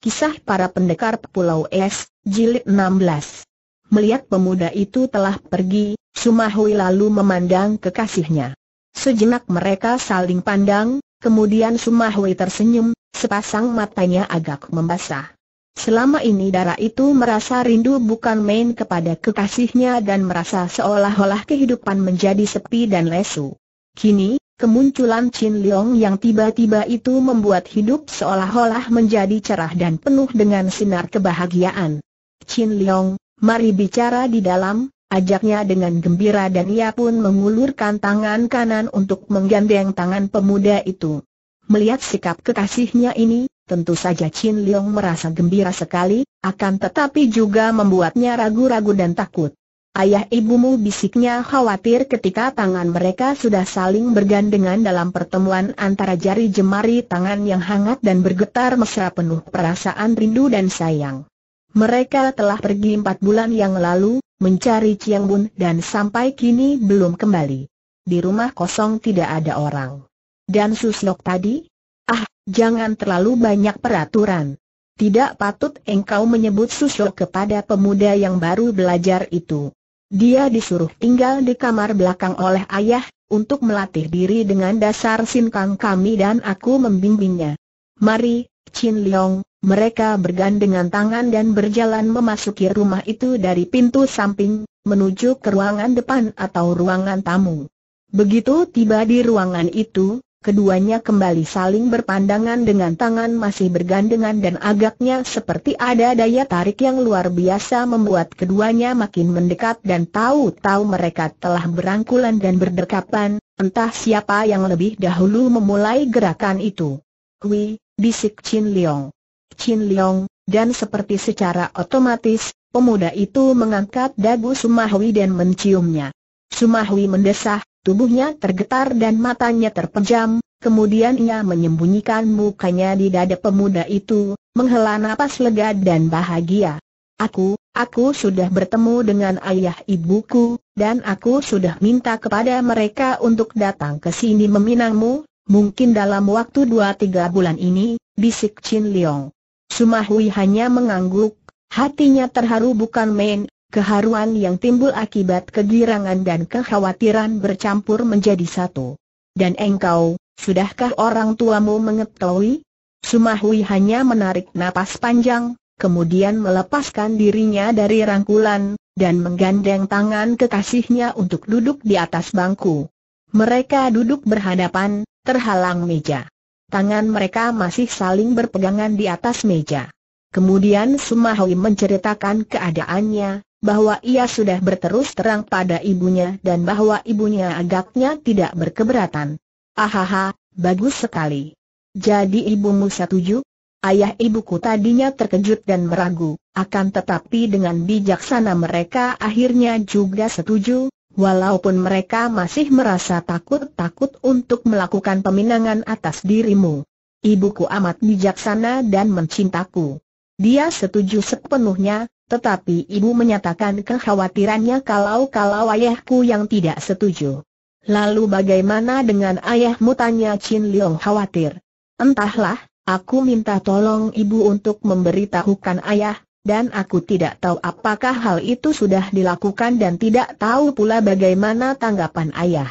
Kisah para pendekar Pulau Es, Jilid 16 Melihat pemuda itu telah pergi, Sumahui lalu memandang kekasihnya. Sejenak mereka saling pandang, kemudian Sumahui tersenyum, sepasang matanya agak membasah. Selama ini darah itu merasa rindu bukan main kepada kekasihnya dan merasa seolah-olah kehidupan menjadi sepi dan lesu. Kini, Kemunculan Chin Leong yang tiba-tiba itu membuat hidup seolah-olah menjadi cerah dan penuh dengan sinar kebahagiaan. Chin Leong, mari bicara di dalam, ajaknya dengan gembira dan ia pun mengulurkan tangan kanan untuk menggandeng tangan pemuda itu. Melihat sikap kekasihnya ini, tentu saja Chin Leong merasa gembira sekali, akan tetapi juga membuatnya ragu-ragu dan takut. Ayah ibumu bisiknya khawatir ketika tangan mereka sudah saling bergandengan dalam pertemuan antara jari jemari tangan yang hangat dan bergetar mesra penuh perasaan rindu dan sayang. Mereka telah pergi empat bulan yang lalu, mencari Chiang Bun dan sampai kini belum kembali. Di rumah kosong tidak ada orang. Dan Suslok tadi? Ah, jangan terlalu banyak peraturan. Tidak patut engkau menyebut Suslok kepada pemuda yang baru belajar itu. Dia disuruh tinggal di kamar belakang oleh ayah, untuk melatih diri dengan dasar sinkang kami dan aku membimbingnya. Mari, Chin Leong, mereka bergandengan tangan dan berjalan memasuki rumah itu dari pintu samping, menuju ke ruangan depan atau ruangan tamu. Begitu tiba di ruangan itu, Keduanya kembali saling berpandangan dengan tangan masih bergandengan dan agaknya seperti ada daya tarik yang luar biasa membuat keduanya makin mendekat dan tahu-tahu mereka telah berangkulan dan berdekapan, entah siapa yang lebih dahulu memulai gerakan itu. Hui, bisik Chin Leong. Chin Leong, dan seperti secara otomatis, pemuda itu mengangkat dagu Sumahui dan menciumnya. Sumahui mendesah, Tubuhnya tergetar dan matanya terpejam, kemudian ia menyembunyikan mukanya di dada pemuda itu, menghela napas lega dan bahagia. Aku, aku sudah bertemu dengan ayah ibuku, dan aku sudah minta kepada mereka untuk datang ke sini meminangmu, mungkin dalam waktu 2 tiga bulan ini, bisik Chin Leong. Sumahui hanya mengangguk, hatinya terharu bukan main, keharuan yang timbul akibat kegirangan dan kekhawatiran bercampur menjadi satu. Dan engkau, sudahkah orang tuamu mengetahui? Sumahui hanya menarik napas panjang, kemudian melepaskan dirinya dari rangkulan, dan menggandeng tangan kekasihnya untuk duduk di atas bangku. Mereka duduk berhadapan, terhalang meja. Tangan mereka masih saling berpegangan di atas meja. Kemudian Sumahui menceritakan keadaannya, bahwa ia sudah berterus terang pada ibunya dan bahwa ibunya agaknya tidak berkeberatan. Ahaha, bagus sekali. Jadi ibumu setuju? Ayah ibuku tadinya terkejut dan meragu, akan tetapi dengan bijaksana mereka akhirnya juga setuju, walaupun mereka masih merasa takut-takut untuk melakukan peminangan atas dirimu. Ibuku amat bijaksana dan mencintaku. Dia setuju sepenuhnya, tetapi ibu menyatakan kekhawatirannya kalau-kalau ayahku yang tidak setuju. Lalu bagaimana dengan ayahmu tanya Chin Leong khawatir. Entahlah, aku minta tolong ibu untuk memberitahukan ayah, dan aku tidak tahu apakah hal itu sudah dilakukan dan tidak tahu pula bagaimana tanggapan ayah.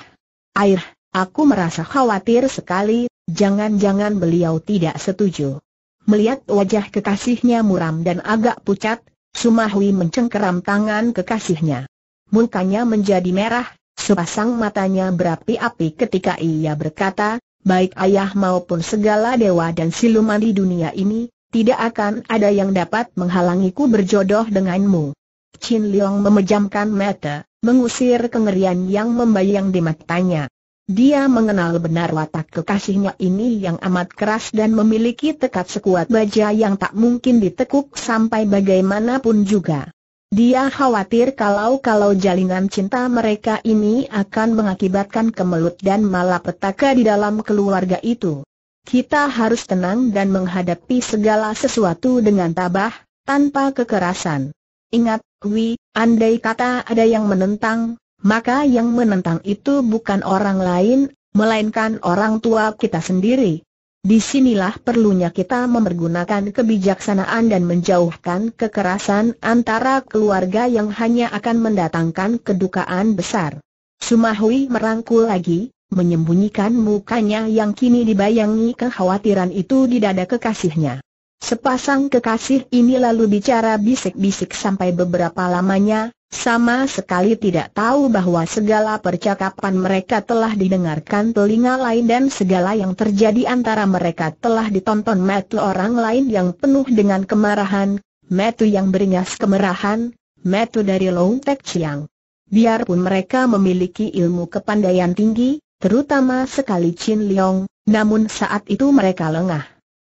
Air, aku merasa khawatir sekali, jangan-jangan beliau tidak setuju. Melihat wajah kekasihnya muram dan agak pucat, Sumahui mencengkeram tangan kekasihnya. Mukanya menjadi merah, sepasang matanya berapi-api ketika ia berkata, baik ayah maupun segala dewa dan siluman di dunia ini, tidak akan ada yang dapat menghalangiku berjodoh denganmu. Chin Leong memejamkan mata, mengusir kengerian yang membayang di matanya. Dia mengenal benar watak kekasihnya ini yang amat keras dan memiliki tekad sekuat baja yang tak mungkin ditekuk sampai bagaimanapun juga. Dia khawatir kalau-kalau jalinan cinta mereka ini akan mengakibatkan kemelut dan malapetaka di dalam keluarga itu. Kita harus tenang dan menghadapi segala sesuatu dengan tabah, tanpa kekerasan. Ingat, Wi, andai kata ada yang menentang, maka yang menentang itu bukan orang lain, melainkan orang tua kita sendiri. Disinilah perlunya kita mempergunakan kebijaksanaan dan menjauhkan kekerasan antara keluarga yang hanya akan mendatangkan kedukaan besar. Sumahui merangkul lagi, menyembunyikan mukanya yang kini dibayangi kekhawatiran itu di dada kekasihnya. Sepasang kekasih ini lalu bicara bisik-bisik sampai beberapa lamanya, sama sekali tidak tahu bahwa segala percakapan mereka telah didengarkan telinga lain dan segala yang terjadi antara mereka telah ditonton mata orang lain yang penuh dengan kemarahan, metu yang beringas kemarahan, metu dari Long Tek Chiang. Biarpun mereka memiliki ilmu kepandaian tinggi, terutama sekali Chin Leong, namun saat itu mereka lengah.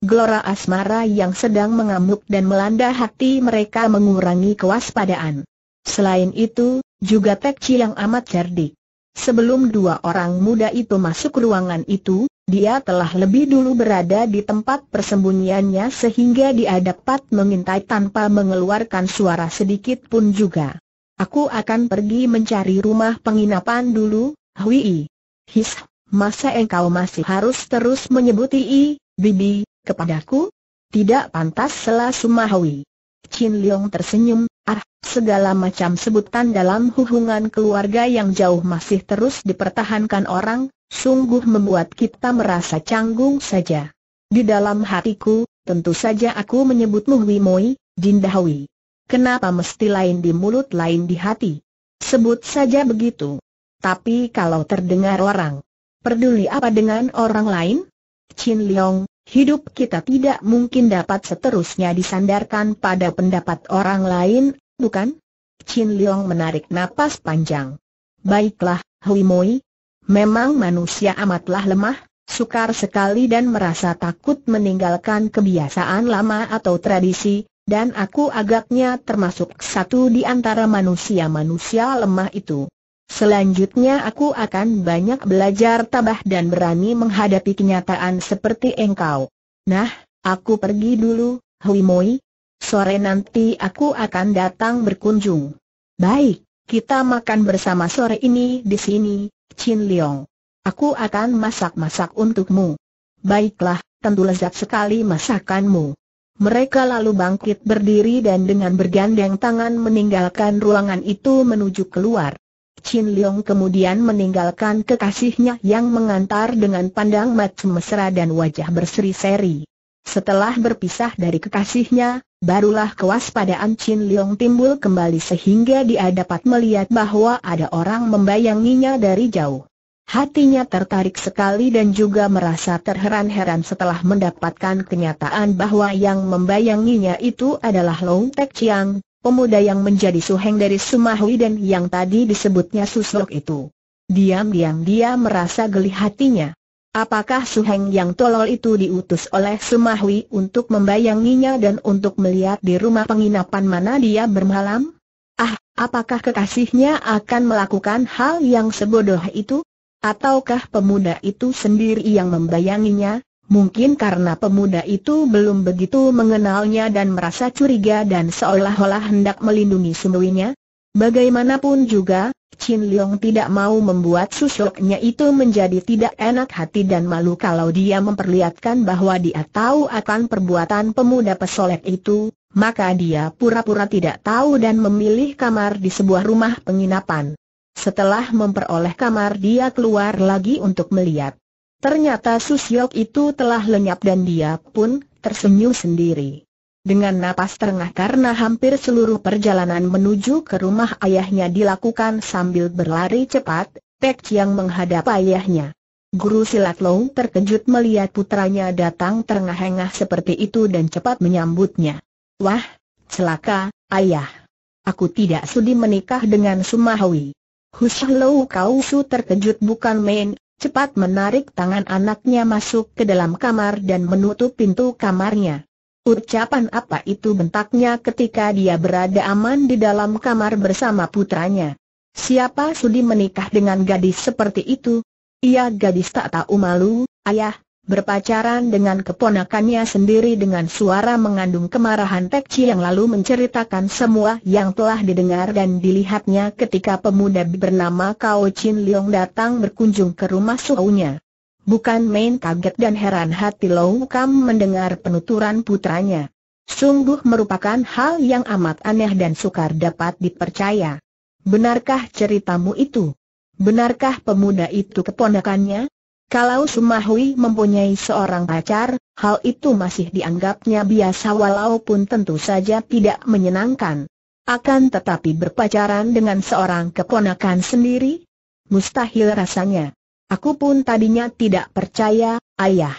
Gelora asmara yang sedang mengamuk dan melanda hati mereka mengurangi kewaspadaan. Selain itu, juga Chi yang amat cerdik. Sebelum dua orang muda itu masuk ruangan itu, dia telah lebih dulu berada di tempat persembunyiannya sehingga dia dapat mengintai tanpa mengeluarkan suara sedikit pun juga. Aku akan pergi mencari rumah penginapan dulu, Hui. His, masa engkau masih harus terus menyebut Ii, Bibi, kepadaku? Tidak pantas sela Hui. Chin Leong tersenyum, ah, segala macam sebutan dalam hubungan keluarga yang jauh masih terus dipertahankan orang, sungguh membuat kita merasa canggung saja. Di dalam hatiku, tentu saja aku menyebutmu Wimoi, Hui. Kenapa mesti lain di mulut lain di hati? Sebut saja begitu. Tapi kalau terdengar orang, peduli apa dengan orang lain? Chin Leong, hidup kita tidak mungkin dapat seterusnya disandarkan pada pendapat orang lain bukan? Chin Leong menarik napas panjang. Baiklah, Hui Moi. Memang manusia amatlah lemah, sukar sekali dan merasa takut meninggalkan kebiasaan lama atau tradisi, dan aku agaknya termasuk satu di antara manusia-manusia lemah itu. Selanjutnya aku akan banyak belajar tabah dan berani menghadapi kenyataan seperti engkau. Nah, aku pergi dulu, Hui Moi, Sore nanti aku akan datang berkunjung. Baik, kita makan bersama sore ini di sini, Chin Leong. Aku akan masak-masak untukmu. Baiklah, tentu lezat sekali masakanmu. Mereka lalu bangkit berdiri dan dengan bergandeng tangan meninggalkan ruangan itu menuju keluar. Chin Leong kemudian meninggalkan kekasihnya yang mengantar dengan pandang mata mesra dan wajah berseri-seri. Setelah berpisah dari kekasihnya, barulah kewaspadaan Chin Leong timbul kembali sehingga dia dapat melihat bahwa ada orang membayanginya dari jauh. Hatinya tertarik sekali dan juga merasa terheran-heran setelah mendapatkan kenyataan bahwa yang membayanginya itu adalah Long Tek Chiang, pemuda yang menjadi suheng dari Sumahui dan yang tadi disebutnya Susok itu. Diam-diam dia merasa geli hatinya. Apakah Suheng yang tolol itu diutus oleh Sumahwi untuk membayanginya dan untuk melihat di rumah penginapan mana dia bermalam? Ah, apakah kekasihnya akan melakukan hal yang sebodoh itu? Ataukah pemuda itu sendiri yang membayanginya? Mungkin karena pemuda itu belum begitu mengenalnya dan merasa curiga dan seolah-olah hendak melindungi Sumahwinya? Bagaimanapun juga, Chin Leong tidak mau membuat susuknya itu menjadi tidak enak hati dan malu kalau dia memperlihatkan bahwa dia tahu akan perbuatan pemuda pesolek itu, maka dia pura-pura tidak tahu dan memilih kamar di sebuah rumah penginapan. Setelah memperoleh kamar dia keluar lagi untuk melihat. Ternyata Susyok itu telah lenyap dan dia pun tersenyum sendiri dengan napas terengah karena hampir seluruh perjalanan menuju ke rumah ayahnya dilakukan sambil berlari cepat, Tek Chiang menghadap ayahnya. Guru Silat Long terkejut melihat putranya datang terengah-engah seperti itu dan cepat menyambutnya. Wah, celaka, ayah. Aku tidak sudi menikah dengan Sumawi. kau su terkejut bukan main, cepat menarik tangan anaknya masuk ke dalam kamar dan menutup pintu kamarnya. Ucapan apa itu bentaknya ketika dia berada aman di dalam kamar bersama putranya. Siapa sudi menikah dengan gadis seperti itu? Ia gadis tak tahu malu, ayah, berpacaran dengan keponakannya sendiri dengan suara mengandung kemarahan Tekci yang lalu menceritakan semua yang telah didengar dan dilihatnya ketika pemuda bernama Kao Chin Leong datang berkunjung ke rumah suaunya. Bukan main kaget dan heran hati Lou Kam mendengar penuturan putranya. Sungguh merupakan hal yang amat aneh dan sukar dapat dipercaya. Benarkah ceritamu itu? Benarkah pemuda itu keponakannya? Kalau Sumahui mempunyai seorang pacar, hal itu masih dianggapnya biasa walaupun tentu saja tidak menyenangkan. Akan tetapi berpacaran dengan seorang keponakan sendiri? Mustahil rasanya. Aku pun tadinya tidak percaya, ayah.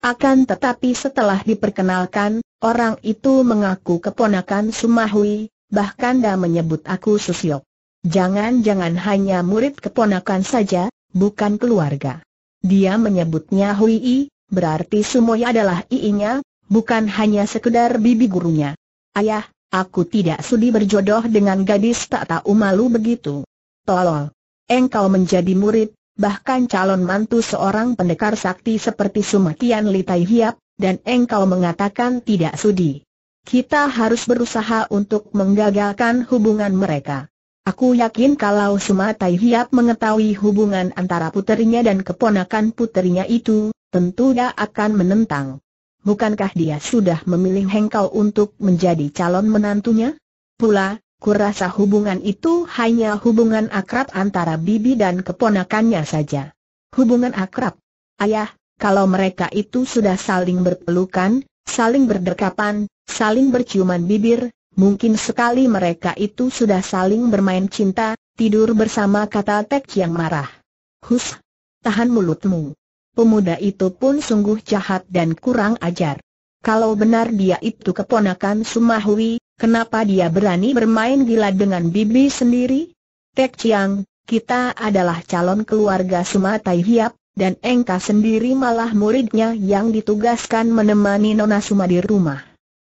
Akan tetapi setelah diperkenalkan, orang itu mengaku keponakan Sumahui, bahkan dah menyebut aku Susyok. Jangan-jangan hanya murid keponakan saja, bukan keluarga. Dia menyebutnya Hui, berarti Sumoy adalah I-nya, bukan hanya sekedar bibi gurunya. Ayah, Aku tidak sudi berjodoh dengan gadis tak tahu malu begitu. Tolol. Engkau menjadi murid, bahkan calon mantu seorang pendekar sakti seperti Sumakian Litai Hiap, dan engkau mengatakan tidak sudi. Kita harus berusaha untuk menggagalkan hubungan mereka. Aku yakin kalau Sumatai Hiap mengetahui hubungan antara puterinya dan keponakan puterinya itu, tentu dia akan menentang. Bukankah dia sudah memilih Hengkau untuk menjadi calon menantunya? Pula, kurasa hubungan itu hanya hubungan akrab antara bibi dan keponakannya saja. Hubungan akrab. Ayah, kalau mereka itu sudah saling berpelukan, saling berdekapan, saling berciuman bibir, mungkin sekali mereka itu sudah saling bermain cinta, tidur bersama kata Tek yang marah. Hus, tahan mulutmu. Pemuda itu pun sungguh jahat dan kurang ajar. Kalau benar dia itu keponakan Sumahui, Kenapa dia berani bermain gila dengan bibi sendiri? Tek Chiang, kita adalah calon keluarga Sumatai Hiap, dan Engka sendiri malah muridnya yang ditugaskan menemani Nona Suma di rumah.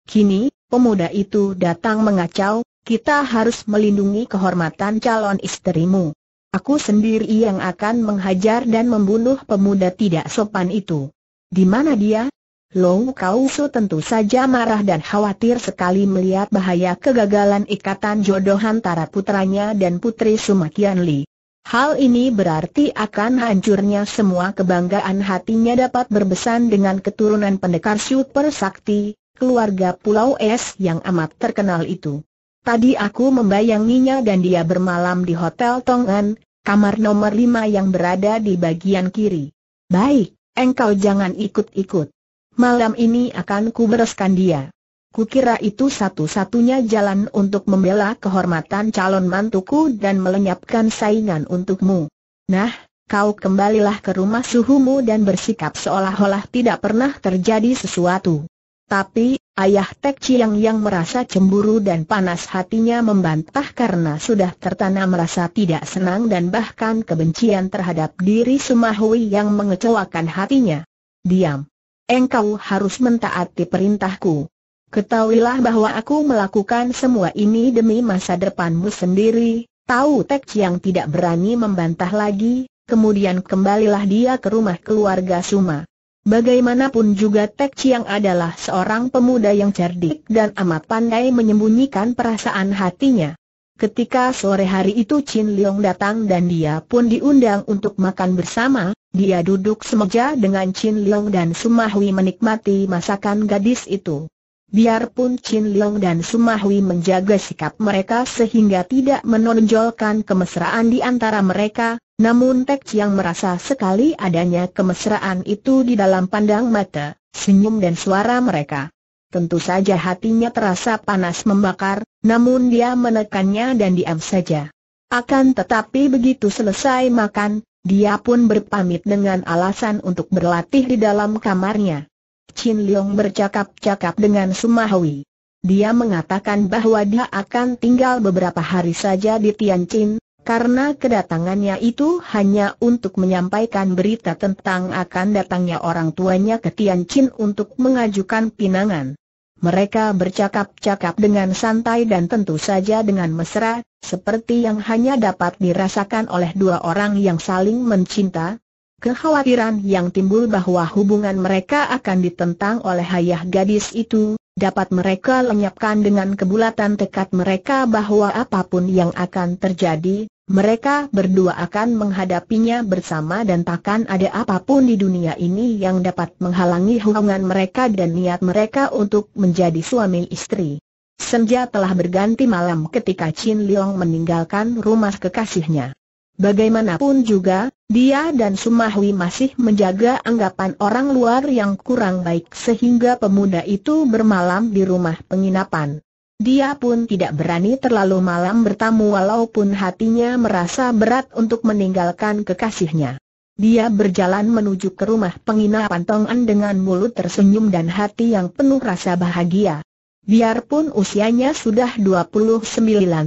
Kini, pemuda itu datang mengacau, kita harus melindungi kehormatan calon istrimu. Aku sendiri yang akan menghajar dan membunuh pemuda tidak sopan itu. Di mana dia? Long Kau Su tentu saja marah dan khawatir sekali melihat bahaya kegagalan ikatan jodoh antara putranya dan putri Sumakian Li. Hal ini berarti akan hancurnya semua kebanggaan hatinya dapat berbesan dengan keturunan pendekar super sakti, keluarga Pulau Es yang amat terkenal itu. Tadi aku membayanginya dan dia bermalam di Hotel Tongan, kamar nomor lima yang berada di bagian kiri. Baik, engkau jangan ikut-ikut malam ini akan ku bereskan dia. Kukira itu satu-satunya jalan untuk membela kehormatan calon mantuku dan melenyapkan saingan untukmu. Nah, kau kembalilah ke rumah suhumu dan bersikap seolah-olah tidak pernah terjadi sesuatu. Tapi, ayah Tek Chiang yang merasa cemburu dan panas hatinya membantah karena sudah tertanam merasa tidak senang dan bahkan kebencian terhadap diri Sumahui yang mengecewakan hatinya. Diam engkau harus mentaati perintahku. Ketahuilah bahwa aku melakukan semua ini demi masa depanmu sendiri, tahu Tek Chiang tidak berani membantah lagi, kemudian kembalilah dia ke rumah keluarga Suma. Bagaimanapun juga Tek Chiang adalah seorang pemuda yang cerdik dan amat pandai menyembunyikan perasaan hatinya. Ketika sore hari itu Chin Leong datang dan dia pun diundang untuk makan bersama, dia duduk semeja dengan Chin Leong dan Sumahui menikmati masakan gadis itu. Biarpun Chin Leong dan Sumahui menjaga sikap mereka sehingga tidak menonjolkan kemesraan di antara mereka, namun Tek yang merasa sekali adanya kemesraan itu di dalam pandang mata, senyum dan suara mereka. Tentu saja hatinya terasa panas membakar, namun dia menekannya dan diam saja. Akan tetapi begitu selesai makan, dia pun berpamit dengan alasan untuk berlatih di dalam kamarnya. Chin Leong bercakap-cakap dengan Sumahui. Dia mengatakan bahwa dia akan tinggal beberapa hari saja di Tianjin, karena kedatangannya itu hanya untuk menyampaikan berita tentang akan datangnya orang tuanya ke Tianjin untuk mengajukan pinangan. Mereka bercakap-cakap dengan santai dan tentu saja dengan mesra, seperti yang hanya dapat dirasakan oleh dua orang yang saling mencinta. Kekhawatiran yang timbul bahwa hubungan mereka akan ditentang oleh ayah gadis itu, dapat mereka lenyapkan dengan kebulatan tekad mereka bahwa apapun yang akan terjadi, mereka berdua akan menghadapinya bersama dan takkan ada apapun di dunia ini yang dapat menghalangi hubungan mereka dan niat mereka untuk menjadi suami istri. Senja telah berganti malam ketika Chin Leong meninggalkan rumah kekasihnya. Bagaimanapun juga, dia dan Sumahwi masih menjaga anggapan orang luar yang kurang baik sehingga pemuda itu bermalam di rumah penginapan. Dia pun tidak berani terlalu malam bertamu walaupun hatinya merasa berat untuk meninggalkan kekasihnya. Dia berjalan menuju ke rumah penginapan Tongan dengan mulut tersenyum dan hati yang penuh rasa bahagia. Biarpun usianya sudah 29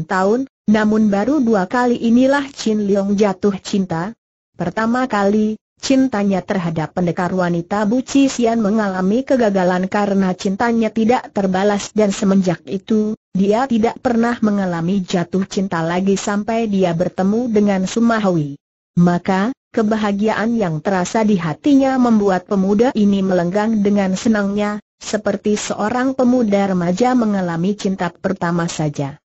tahun, namun baru dua kali inilah Chin Leong jatuh cinta. Pertama kali, cintanya terhadap pendekar wanita Bu Chi Sian mengalami kegagalan karena cintanya tidak terbalas dan semenjak itu, dia tidak pernah mengalami jatuh cinta lagi sampai dia bertemu dengan Sumahui. Maka, kebahagiaan yang terasa di hatinya membuat pemuda ini melenggang dengan senangnya, seperti seorang pemuda remaja mengalami cinta pertama saja.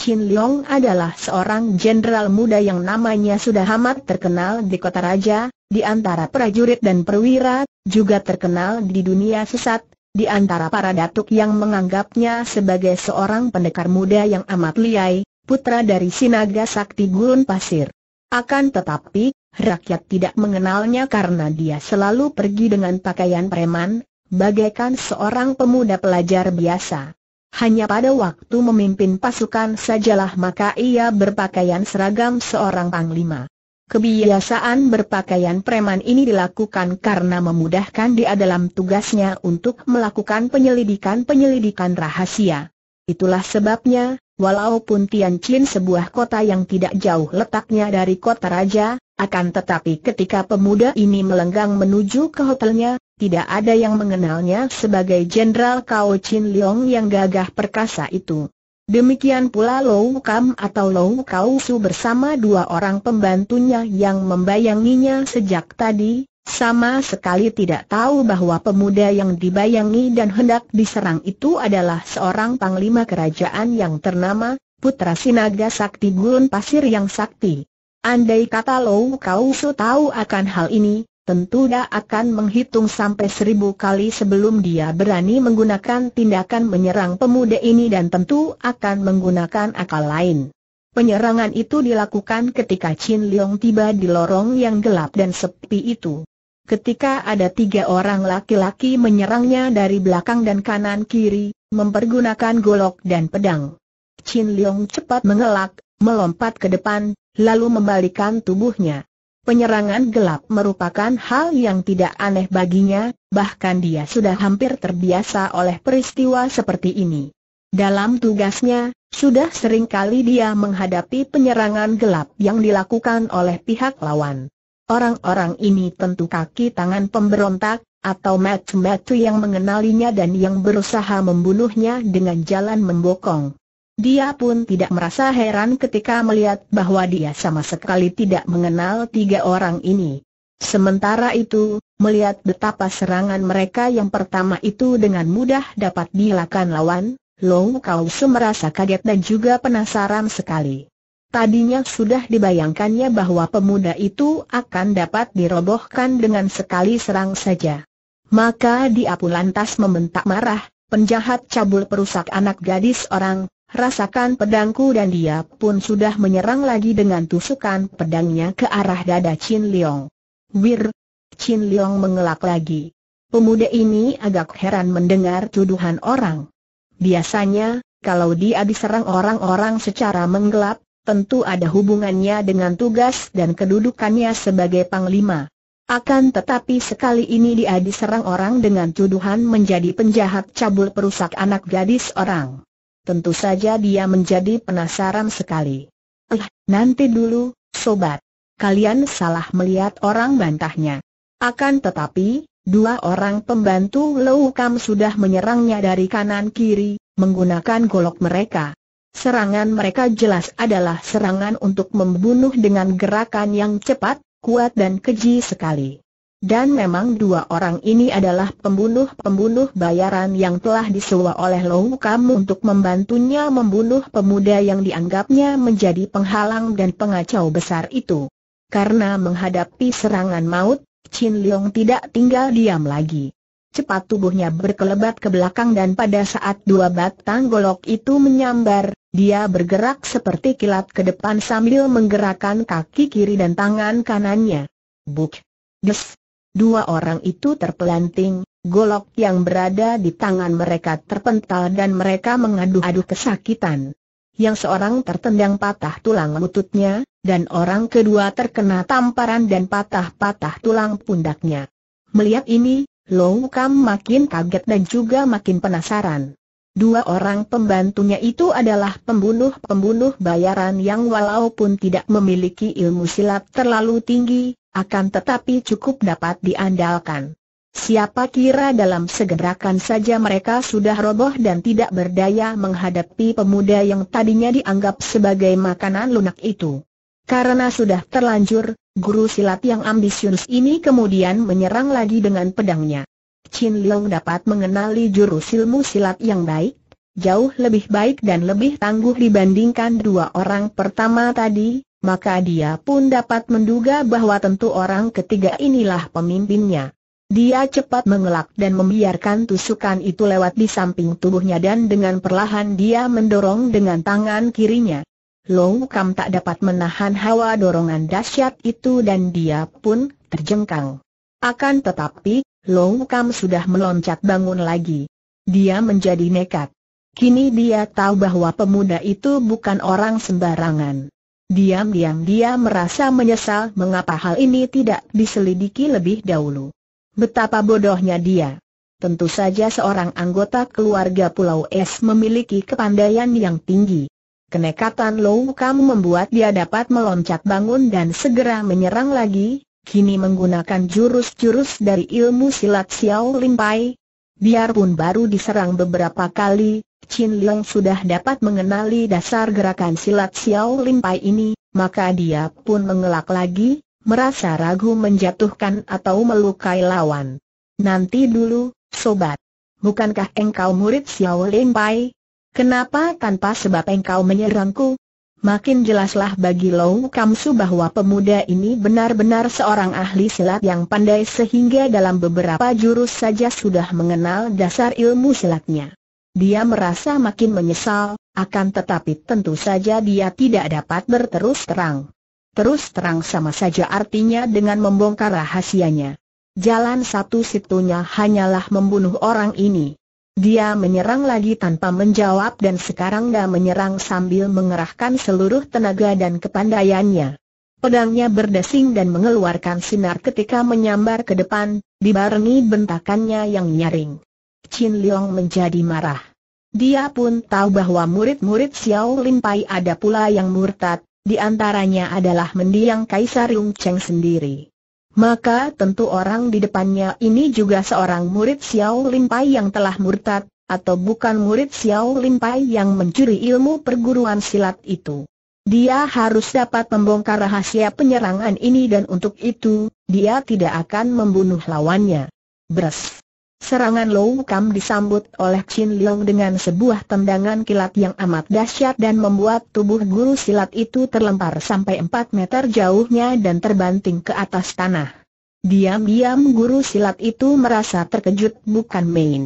Chin Leong adalah seorang jenderal muda yang namanya sudah amat terkenal di kota raja, di antara prajurit dan perwira, juga terkenal di dunia sesat, di antara para datuk yang menganggapnya sebagai seorang pendekar muda yang amat liai, putra dari Sinaga Sakti Gurun Pasir. Akan tetapi, rakyat tidak mengenalnya karena dia selalu pergi dengan pakaian preman, bagaikan seorang pemuda pelajar biasa. Hanya pada waktu memimpin pasukan sajalah maka ia berpakaian seragam seorang panglima. Kebiasaan berpakaian preman ini dilakukan karena memudahkan dia dalam tugasnya untuk melakukan penyelidikan-penyelidikan rahasia. Itulah sebabnya, walaupun Tianjin sebuah kota yang tidak jauh letaknya dari kota raja, akan tetapi ketika pemuda ini melenggang menuju ke hotelnya, tidak ada yang mengenalnya sebagai Jenderal Kao Chin Leong yang gagah perkasa itu. Demikian pula Lou Kam atau Lou Kau Su bersama dua orang pembantunya yang membayanginya sejak tadi, sama sekali tidak tahu bahwa pemuda yang dibayangi dan hendak diserang itu adalah seorang panglima kerajaan yang ternama, Putra Sinaga Sakti Gurun Pasir yang Sakti. Andai kata Lou Kau Su tahu akan hal ini, tentu dia akan menghitung sampai seribu kali sebelum dia berani menggunakan tindakan menyerang pemuda ini dan tentu akan menggunakan akal lain. Penyerangan itu dilakukan ketika Chin Leong tiba di lorong yang gelap dan sepi itu. Ketika ada tiga orang laki-laki menyerangnya dari belakang dan kanan-kiri, mempergunakan golok dan pedang. Chin Leong cepat mengelak, melompat ke depan, lalu membalikan tubuhnya. Penyerangan gelap merupakan hal yang tidak aneh baginya, bahkan dia sudah hampir terbiasa oleh peristiwa seperti ini. Dalam tugasnya, sudah sering kali dia menghadapi penyerangan gelap yang dilakukan oleh pihak lawan. Orang-orang ini tentu kaki tangan pemberontak, atau matu-matu yang mengenalinya dan yang berusaha membunuhnya dengan jalan membokong. Dia pun tidak merasa heran ketika melihat bahwa dia sama sekali tidak mengenal tiga orang ini. Sementara itu, melihat betapa serangan mereka yang pertama itu dengan mudah dapat dilakukan lawan, Long Kau merasa kaget dan juga penasaran sekali. Tadinya sudah dibayangkannya bahwa pemuda itu akan dapat dirobohkan dengan sekali serang saja. Maka dia pun lantas membentak marah, penjahat cabul perusak anak gadis orang, rasakan pedangku dan dia pun sudah menyerang lagi dengan tusukan pedangnya ke arah dada Chin Leong. Wir! Chin Leong mengelak lagi. Pemuda ini agak heran mendengar tuduhan orang. Biasanya, kalau dia diserang orang-orang secara menggelap, tentu ada hubungannya dengan tugas dan kedudukannya sebagai panglima. Akan tetapi sekali ini dia diserang orang dengan tuduhan menjadi penjahat cabul perusak anak gadis orang tentu saja dia menjadi penasaran sekali. Eh, nanti dulu, sobat. Kalian salah melihat orang bantahnya. Akan tetapi, dua orang pembantu Leukam sudah menyerangnya dari kanan kiri, menggunakan golok mereka. Serangan mereka jelas adalah serangan untuk membunuh dengan gerakan yang cepat, kuat dan keji sekali. Dan memang dua orang ini adalah pembunuh-pembunuh bayaran yang telah disewa oleh Lou Kam untuk membantunya membunuh pemuda yang dianggapnya menjadi penghalang dan pengacau besar itu. Karena menghadapi serangan maut, Chin Leong tidak tinggal diam lagi. Cepat tubuhnya berkelebat ke belakang dan pada saat dua batang golok itu menyambar, dia bergerak seperti kilat ke depan sambil menggerakkan kaki kiri dan tangan kanannya. Buk! Des! Dua orang itu terpelanting, golok yang berada di tangan mereka terpental dan mereka mengadu-adu kesakitan. Yang seorang tertendang patah tulang lututnya, dan orang kedua terkena tamparan dan patah-patah tulang pundaknya. Melihat ini, Low Kam makin kaget dan juga makin penasaran. Dua orang pembantunya itu adalah pembunuh-pembunuh bayaran yang walaupun tidak memiliki ilmu silat terlalu tinggi, akan tetapi cukup dapat diandalkan. Siapa kira dalam segerakan saja mereka sudah roboh dan tidak berdaya menghadapi pemuda yang tadinya dianggap sebagai makanan lunak itu. Karena sudah terlanjur, guru silat yang ambisius ini kemudian menyerang lagi dengan pedangnya. Chin Leong dapat mengenali jurus ilmu silat yang baik, jauh lebih baik dan lebih tangguh dibandingkan dua orang pertama tadi, maka dia pun dapat menduga bahwa tentu orang ketiga inilah pemimpinnya. Dia cepat mengelak dan membiarkan tusukan itu lewat di samping tubuhnya dan dengan perlahan dia mendorong dengan tangan kirinya. Low Kam tak dapat menahan hawa dorongan dahsyat itu dan dia pun terjengkang. Akan tetapi, Low Kam sudah meloncat bangun lagi. Dia menjadi nekat. Kini dia tahu bahwa pemuda itu bukan orang sembarangan. Diam-diam dia merasa menyesal mengapa hal ini tidak diselidiki lebih dahulu. Betapa bodohnya dia. Tentu saja seorang anggota keluarga Pulau Es memiliki kepandaian yang tinggi. Kenekatan Lou Kam membuat dia dapat meloncat bangun dan segera menyerang lagi, kini menggunakan jurus-jurus dari ilmu silat Xiao Pai. Biarpun baru diserang beberapa kali, Chin Leong sudah dapat mengenali dasar gerakan silat Xiao Lin Pai ini, maka dia pun mengelak lagi, merasa ragu menjatuhkan atau melukai lawan. Nanti dulu, sobat. Bukankah engkau murid Xiao Lin Pai? Kenapa tanpa sebab engkau menyerangku? Makin jelaslah bagi Lou Kamsu bahwa pemuda ini benar-benar seorang ahli silat yang pandai sehingga dalam beberapa jurus saja sudah mengenal dasar ilmu silatnya. Dia merasa makin menyesal, akan tetapi tentu saja dia tidak dapat berterus terang. Terus terang sama saja artinya dengan membongkar rahasianya. Jalan satu situnya hanyalah membunuh orang ini. Dia menyerang lagi tanpa menjawab dan sekarang dia menyerang sambil mengerahkan seluruh tenaga dan kepandaiannya. Pedangnya berdesing dan mengeluarkan sinar ketika menyambar ke depan, dibarengi bentakannya yang nyaring. Chin Leong menjadi marah. Dia pun tahu bahwa murid-murid Xiao Lin Pai ada pula yang murtad, di antaranya adalah mendiang Kaisar Yung Cheng sendiri. Maka tentu orang di depannya ini juga seorang murid Xiao Lin Pai yang telah murtad, atau bukan murid Xiao Lin Pai yang mencuri ilmu perguruan silat itu. Dia harus dapat membongkar rahasia penyerangan ini dan untuk itu, dia tidak akan membunuh lawannya. Bres. Serangan Low Kam disambut oleh Chin Leong dengan sebuah tendangan kilat yang amat dahsyat dan membuat tubuh guru silat itu terlempar sampai 4 meter jauhnya dan terbanting ke atas tanah. Diam-diam guru silat itu merasa terkejut bukan main.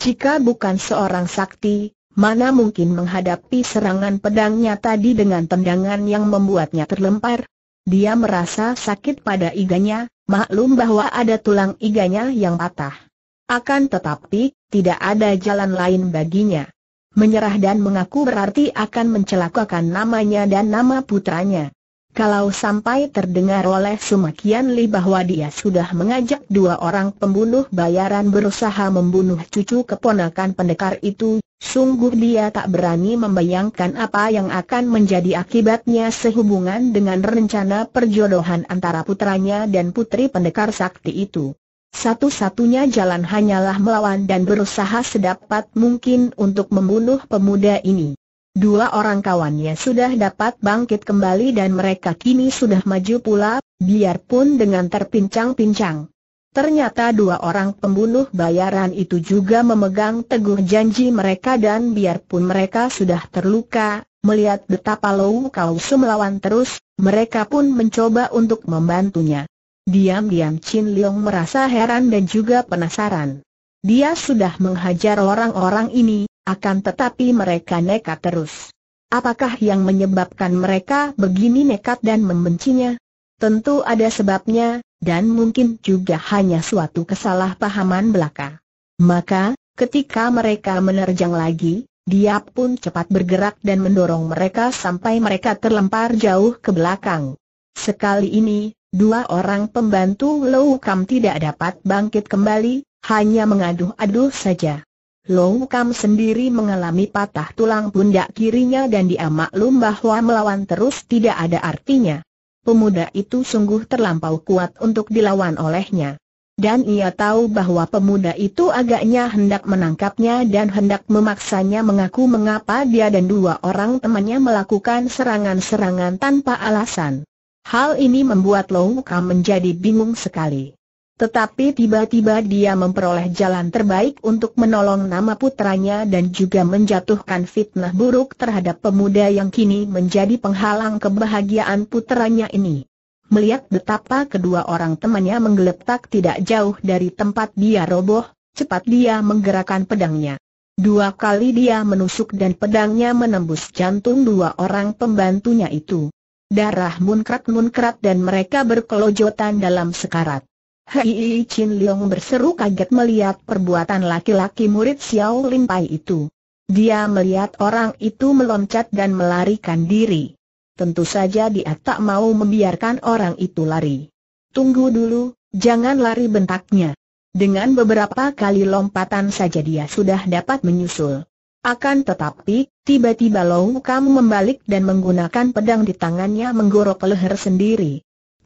Jika bukan seorang sakti, mana mungkin menghadapi serangan pedangnya tadi dengan tendangan yang membuatnya terlempar? Dia merasa sakit pada iganya, maklum bahwa ada tulang iganya yang patah. Akan tetapi, tidak ada jalan lain baginya. Menyerah dan mengaku berarti akan mencelakakan namanya dan nama putranya. Kalau sampai terdengar oleh Sumakian Li bahwa dia sudah mengajak dua orang pembunuh bayaran berusaha membunuh cucu keponakan pendekar itu, sungguh dia tak berani membayangkan apa yang akan menjadi akibatnya sehubungan dengan rencana perjodohan antara putranya dan putri pendekar sakti itu. Satu-satunya jalan hanyalah melawan dan berusaha sedapat mungkin untuk membunuh pemuda ini. Dua orang kawannya sudah dapat bangkit kembali dan mereka kini sudah maju pula, biarpun dengan terpincang-pincang. Ternyata dua orang pembunuh bayaran itu juga memegang teguh janji mereka dan biarpun mereka sudah terluka, melihat betapa Lou Kau melawan terus, mereka pun mencoba untuk membantunya. Diam-diam Chin Leong merasa heran dan juga penasaran. Dia sudah menghajar orang-orang ini, akan tetapi mereka nekat terus. Apakah yang menyebabkan mereka begini nekat dan membencinya? Tentu ada sebabnya, dan mungkin juga hanya suatu kesalahpahaman belaka. Maka, ketika mereka menerjang lagi, dia pun cepat bergerak dan mendorong mereka sampai mereka terlempar jauh ke belakang. Sekali ini, Dua orang pembantu Lou Kam tidak dapat bangkit kembali, hanya mengaduh-aduh saja. Lou Kam sendiri mengalami patah tulang pundak kirinya dan dia maklum bahwa melawan terus tidak ada artinya. Pemuda itu sungguh terlampau kuat untuk dilawan olehnya. Dan ia tahu bahwa pemuda itu agaknya hendak menangkapnya dan hendak memaksanya mengaku mengapa dia dan dua orang temannya melakukan serangan-serangan tanpa alasan. Hal ini membuat Long Kam menjadi bingung sekali. Tetapi tiba-tiba dia memperoleh jalan terbaik untuk menolong nama putranya dan juga menjatuhkan fitnah buruk terhadap pemuda yang kini menjadi penghalang kebahagiaan putranya ini. Melihat betapa kedua orang temannya menggeletak tidak jauh dari tempat dia roboh, cepat dia menggerakkan pedangnya. Dua kali dia menusuk dan pedangnya menembus jantung dua orang pembantunya itu. Darah munkrat-munkrat dan mereka berkelojotan dalam sekarat. Hei Chin Leong berseru kaget melihat perbuatan laki-laki murid Xiao Lin Pai itu. Dia melihat orang itu meloncat dan melarikan diri. Tentu saja dia tak mau membiarkan orang itu lari. Tunggu dulu, jangan lari bentaknya. Dengan beberapa kali lompatan saja dia sudah dapat menyusul. Akan tetapi, tiba-tiba Long Kam membalik dan menggunakan pedang di tangannya menggorok leher sendiri.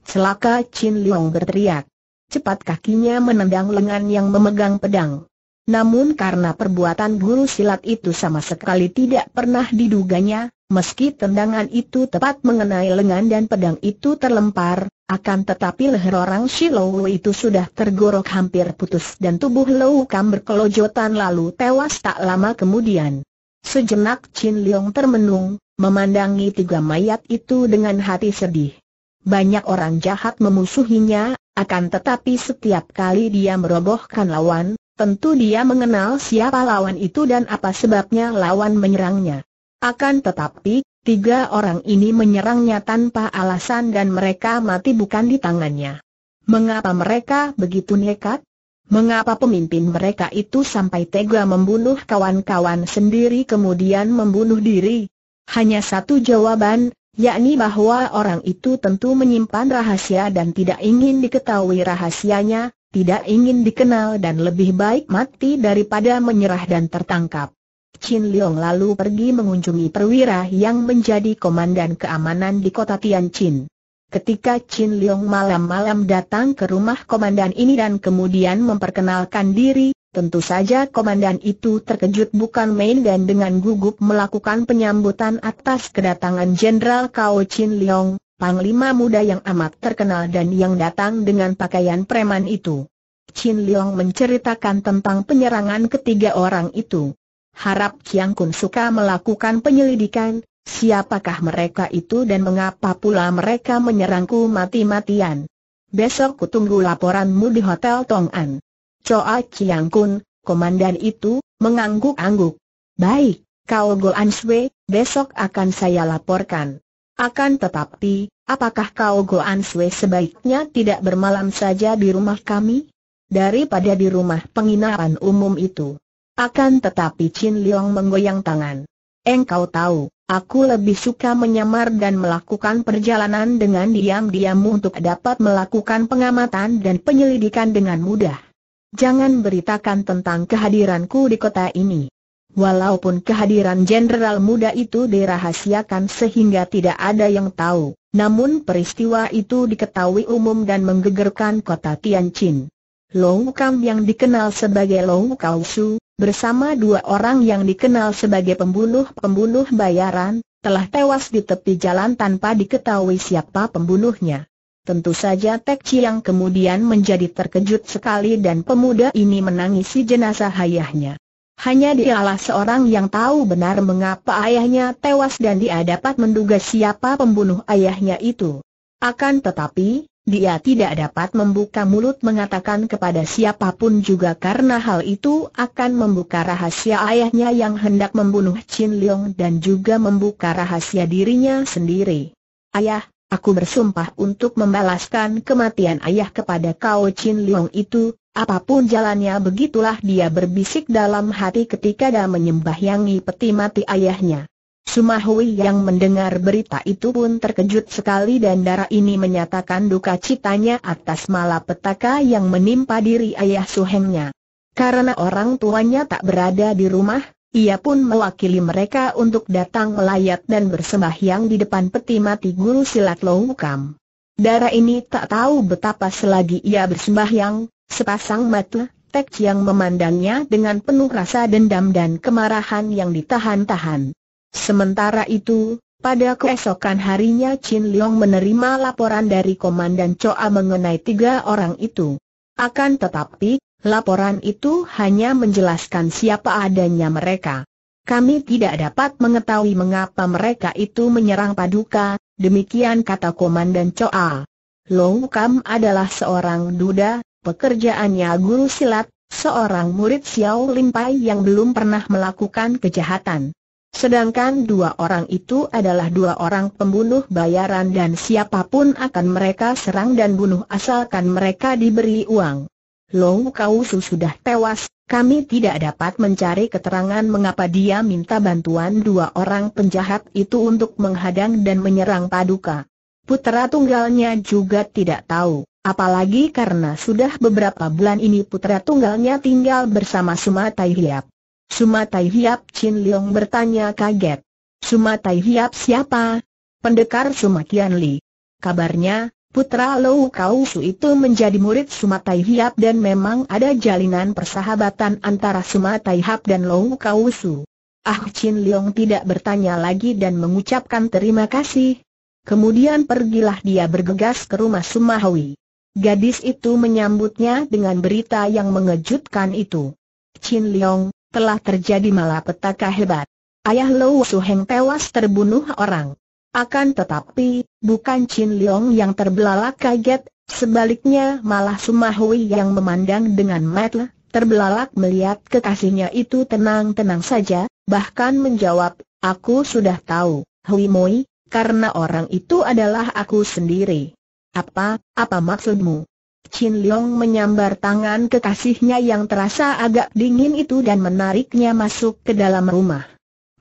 Celaka Chin Leong berteriak. Cepat kakinya menendang lengan yang memegang pedang. Namun karena perbuatan guru silat itu sama sekali tidak pernah diduganya, meski tendangan itu tepat mengenai lengan dan pedang itu terlempar, akan tetapi leher orang Shiloh itu sudah tergorok hampir putus dan tubuh Lou Kam berkelojotan lalu tewas tak lama kemudian. Sejenak Chin Leong termenung, memandangi tiga mayat itu dengan hati sedih. Banyak orang jahat memusuhinya, akan tetapi setiap kali dia merobohkan lawan, tentu dia mengenal siapa lawan itu dan apa sebabnya lawan menyerangnya. Akan tetapi, Tiga orang ini menyerangnya tanpa alasan dan mereka mati bukan di tangannya. Mengapa mereka begitu nekat? Mengapa pemimpin mereka itu sampai tega membunuh kawan-kawan sendiri kemudian membunuh diri? Hanya satu jawaban, yakni bahwa orang itu tentu menyimpan rahasia dan tidak ingin diketahui rahasianya, tidak ingin dikenal dan lebih baik mati daripada menyerah dan tertangkap. Chin Leong lalu pergi mengunjungi perwira yang menjadi komandan keamanan di kota Tianjin. Ketika Chin Leong malam-malam datang ke rumah komandan ini dan kemudian memperkenalkan diri, tentu saja komandan itu terkejut bukan main dan dengan gugup melakukan penyambutan atas kedatangan Jenderal Kao Chin Leong, panglima muda yang amat terkenal dan yang datang dengan pakaian preman itu. Chin Leong menceritakan tentang penyerangan ketiga orang itu harap Kiang Kun suka melakukan penyelidikan, siapakah mereka itu dan mengapa pula mereka menyerangku mati-matian. Besok kutunggu laporanmu di Hotel Tong An. Coa Kiang Kun, komandan itu, mengangguk-angguk. Baik, kau an Swe, besok akan saya laporkan. Akan tetapi, apakah kau an Swe sebaiknya tidak bermalam saja di rumah kami? Daripada di rumah penginapan umum itu. Akan tetapi Chin Leong menggoyang tangan. Engkau tahu, aku lebih suka menyamar dan melakukan perjalanan dengan diam-diam untuk dapat melakukan pengamatan dan penyelidikan dengan mudah. Jangan beritakan tentang kehadiranku di kota ini. Walaupun kehadiran jenderal muda itu dirahasiakan sehingga tidak ada yang tahu, namun peristiwa itu diketahui umum dan menggegerkan kota Tianjin. Long Kam yang dikenal sebagai Long Kausu, bersama dua orang yang dikenal sebagai pembunuh-pembunuh bayaran, telah tewas di tepi jalan tanpa diketahui siapa pembunuhnya. Tentu saja Tek Chiang kemudian menjadi terkejut sekali dan pemuda ini menangisi jenazah ayahnya. Hanya dialah seorang yang tahu benar mengapa ayahnya tewas dan dia dapat menduga siapa pembunuh ayahnya itu. Akan tetapi, dia tidak dapat membuka mulut mengatakan kepada siapapun juga karena hal itu akan membuka rahasia ayahnya yang hendak membunuh Chin Leong dan juga membuka rahasia dirinya sendiri. Ayah, aku bersumpah untuk membalaskan kematian ayah kepada kau Chin Leong itu, Apapun jalannya begitulah dia berbisik dalam hati ketika dia menyembah peti mati ayahnya. Sumahui yang mendengar berita itu pun terkejut sekali dan darah ini menyatakan duka citanya atas malapetaka yang menimpa diri ayah suhengnya. Karena orang tuanya tak berada di rumah, ia pun mewakili mereka untuk datang melayat dan bersembahyang di depan peti mati guru silat Lohukam. Dara ini tak tahu betapa selagi ia bersembahyang, sepasang mata Tek yang memandangnya dengan penuh rasa dendam dan kemarahan yang ditahan-tahan. Sementara itu, pada keesokan harinya Chin Leong menerima laporan dari Komandan Choa mengenai tiga orang itu. Akan tetapi, laporan itu hanya menjelaskan siapa adanya mereka. Kami tidak dapat mengetahui mengapa mereka itu menyerang Paduka, demikian kata Komandan Choa. Long Kam adalah seorang duda, pekerjaannya guru silat, seorang murid Xiao Limpai yang belum pernah melakukan kejahatan. Sedangkan dua orang itu adalah dua orang pembunuh bayaran dan siapapun akan mereka serang dan bunuh asalkan mereka diberi uang. Long Kausu sudah tewas, kami tidak dapat mencari keterangan mengapa dia minta bantuan dua orang penjahat itu untuk menghadang dan menyerang Paduka. Putra tunggalnya juga tidak tahu, apalagi karena sudah beberapa bulan ini putra tunggalnya tinggal bersama Sumatai Hiap. Sumatai Hiap Chin Leong bertanya kaget. Sumatai Hiap siapa? Pendekar Sumakian Li. Kabarnya, putra Lou Kau Su itu menjadi murid Sumatai Hiap dan memang ada jalinan persahabatan antara Sumatai Hiap dan Lou Kau Su. Ah Chin Leong tidak bertanya lagi dan mengucapkan terima kasih. Kemudian pergilah dia bergegas ke rumah Sumahwi. Gadis itu menyambutnya dengan berita yang mengejutkan itu. Chin Leong, telah terjadi malapetaka hebat. Ayah Su Suheng tewas terbunuh orang. Akan tetapi, bukan Chin Leong yang terbelalak kaget, sebaliknya malah Sumahui yang memandang dengan mata terbelalak melihat kekasihnya itu tenang-tenang saja, bahkan menjawab, aku sudah tahu, Hui Moi, karena orang itu adalah aku sendiri. Apa, apa maksudmu? Chin Leong menyambar tangan kekasihnya yang terasa agak dingin itu dan menariknya masuk ke dalam rumah.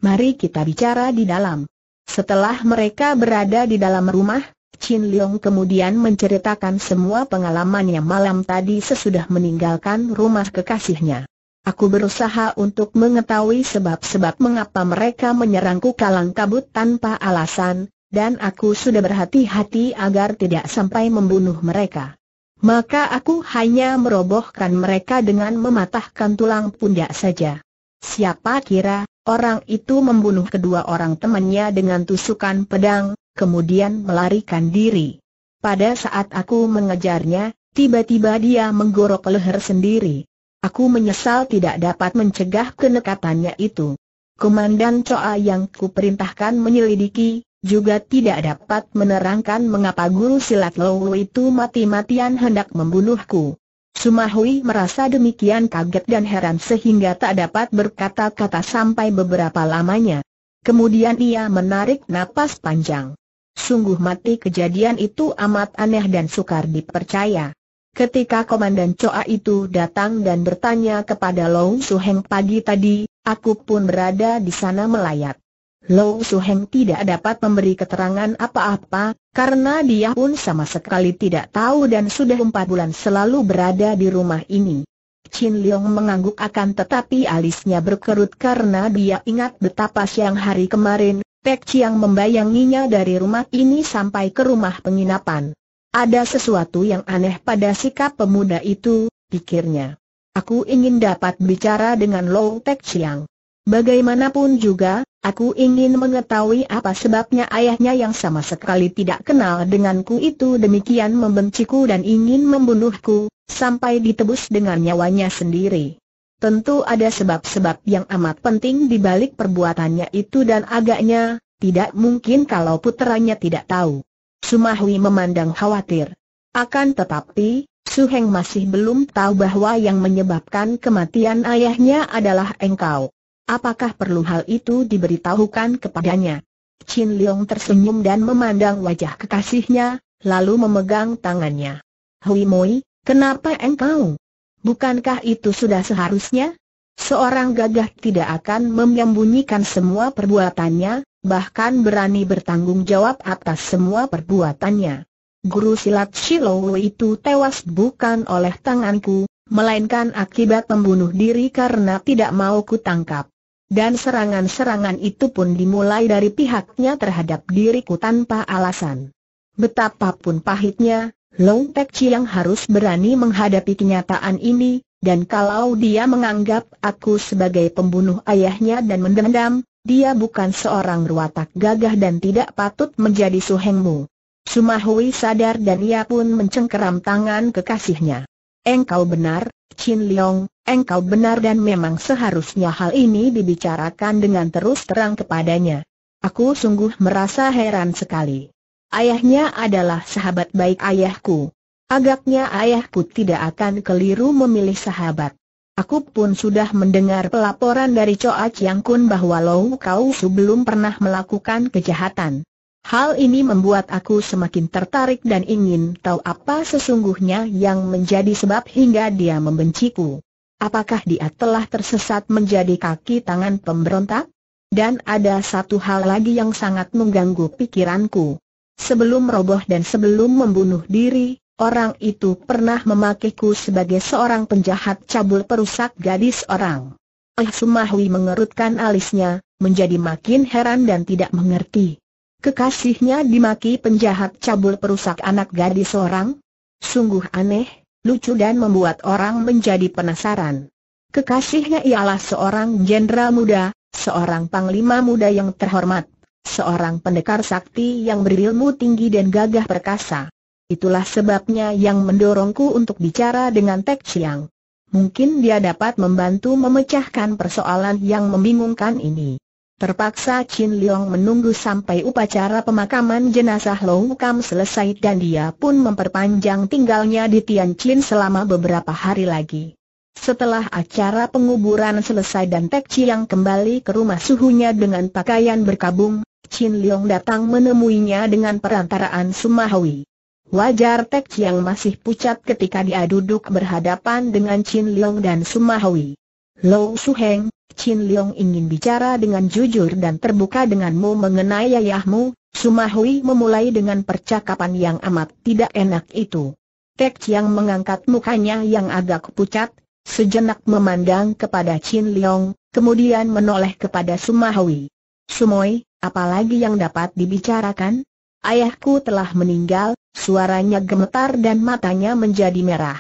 Mari kita bicara di dalam. Setelah mereka berada di dalam rumah, Chin Leong kemudian menceritakan semua pengalamannya malam tadi sesudah meninggalkan rumah kekasihnya. Aku berusaha untuk mengetahui sebab-sebab mengapa mereka menyerangku kalang kabut tanpa alasan, dan aku sudah berhati-hati agar tidak sampai membunuh mereka maka aku hanya merobohkan mereka dengan mematahkan tulang pundak saja. Siapa kira, orang itu membunuh kedua orang temannya dengan tusukan pedang, kemudian melarikan diri. Pada saat aku mengejarnya, tiba-tiba dia menggorok leher sendiri. Aku menyesal tidak dapat mencegah kenekatannya itu. Komandan Coa yang kuperintahkan menyelidiki, juga tidak dapat menerangkan mengapa guru silat Lou itu mati-matian hendak membunuhku. Sumahui merasa demikian kaget dan heran sehingga tak dapat berkata-kata sampai beberapa lamanya. Kemudian ia menarik napas panjang. Sungguh mati kejadian itu amat aneh dan sukar dipercaya. Ketika Komandan Coa itu datang dan bertanya kepada Long Suheng pagi tadi, aku pun berada di sana melayat. Low Suheng tidak dapat memberi keterangan apa-apa, karena dia pun sama sekali tidak tahu dan sudah empat bulan selalu berada di rumah ini. Chin Leong mengangguk akan tetapi alisnya berkerut karena dia ingat betapa siang hari kemarin, Pek Chiang membayanginya dari rumah ini sampai ke rumah penginapan. Ada sesuatu yang aneh pada sikap pemuda itu, pikirnya. Aku ingin dapat bicara dengan Low Teck Chiang. Bagaimanapun juga, aku ingin mengetahui apa sebabnya ayahnya yang sama sekali tidak kenal denganku itu demikian membenciku dan ingin membunuhku, sampai ditebus dengan nyawanya sendiri. Tentu ada sebab-sebab yang amat penting di balik perbuatannya itu dan agaknya, tidak mungkin kalau putranya tidak tahu. Sumahwi memandang khawatir. Akan tetapi, Suheng masih belum tahu bahwa yang menyebabkan kematian ayahnya adalah engkau. Apakah perlu hal itu diberitahukan kepadanya? Chin Leong tersenyum dan memandang wajah kekasihnya, lalu memegang tangannya. Hui Moi, kenapa engkau? Bukankah itu sudah seharusnya? Seorang gagah tidak akan menyembunyikan semua perbuatannya, bahkan berani bertanggung jawab atas semua perbuatannya. Guru silat Shiloh itu tewas bukan oleh tanganku, melainkan akibat membunuh diri karena tidak mau kutangkap. Dan serangan-serangan itu pun dimulai dari pihaknya terhadap diriku tanpa alasan. Betapapun pahitnya, Long Tek Chiang harus berani menghadapi kenyataan ini, dan kalau dia menganggap aku sebagai pembunuh ayahnya dan mendendam, dia bukan seorang ruatak gagah dan tidak patut menjadi suhengmu. Sumahui sadar dan ia pun mencengkeram tangan kekasihnya. Engkau benar, Chin Leong, engkau benar dan memang seharusnya hal ini dibicarakan dengan terus terang kepadanya. Aku sungguh merasa heran sekali. Ayahnya adalah sahabat baik ayahku. Agaknya ayahku tidak akan keliru memilih sahabat. Aku pun sudah mendengar pelaporan dari Choa Chiang Kun bahwa Lou Kau sebelum pernah melakukan kejahatan. Hal ini membuat aku semakin tertarik dan ingin tahu apa sesungguhnya yang menjadi sebab hingga dia membenciku. Apakah dia telah tersesat menjadi kaki tangan pemberontak? Dan ada satu hal lagi yang sangat mengganggu pikiranku. Sebelum roboh dan sebelum membunuh diri, orang itu pernah memakiku sebagai seorang penjahat cabul perusak gadis orang. Ah Sumahwi mengerutkan alisnya, menjadi makin heran dan tidak mengerti. Kekasihnya dimaki penjahat cabul perusak anak gadis orang? Sungguh aneh, lucu dan membuat orang menjadi penasaran. Kekasihnya ialah seorang jenderal muda, seorang panglima muda yang terhormat, seorang pendekar sakti yang berilmu tinggi dan gagah perkasa. Itulah sebabnya yang mendorongku untuk bicara dengan Tek Chiang. Mungkin dia dapat membantu memecahkan persoalan yang membingungkan ini. Terpaksa Chin Leong menunggu sampai upacara pemakaman jenazah Lou Kam selesai dan dia pun memperpanjang tinggalnya di Tianjin selama beberapa hari lagi. Setelah acara penguburan selesai dan Tek Chiang kembali ke rumah suhunya dengan pakaian berkabung, Chin Leong datang menemuinya dengan perantaraan Sumahui. Wajar Tek Chiang masih pucat ketika dia duduk berhadapan dengan Chin Leong dan Sumahui. Su Suheng, Chin Leong ingin bicara dengan jujur dan terbuka denganmu mengenai ayahmu, Sumahui memulai dengan percakapan yang amat tidak enak itu. Tek Chiang mengangkat mukanya yang agak pucat, sejenak memandang kepada Chin Leong, kemudian menoleh kepada Sumahui. Sumoi, apalagi yang dapat dibicarakan? Ayahku telah meninggal, suaranya gemetar dan matanya menjadi merah.